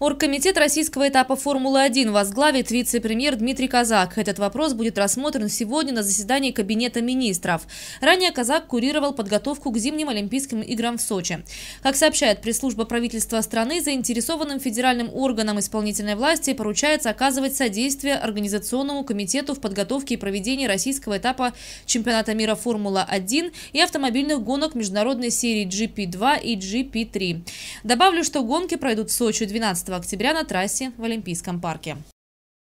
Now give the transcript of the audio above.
Оргкомитет российского этапа «Формулы-1» возглавит вице-премьер Дмитрий Казак. Этот вопрос будет рассмотрен сегодня на заседании Кабинета министров. Ранее Казак курировал подготовку к зимним Олимпийским играм в Сочи. Как сообщает пресс-служба правительства страны, заинтересованным федеральным органам исполнительной власти поручается оказывать содействие Организационному комитету в подготовке и проведении российского этапа чемпионата мира «Формула-1» и автомобильных гонок международной серии GP2 и GP3. Добавлю, что гонки пройдут в Сочи 12 октября на трассе в Олимпийском парке.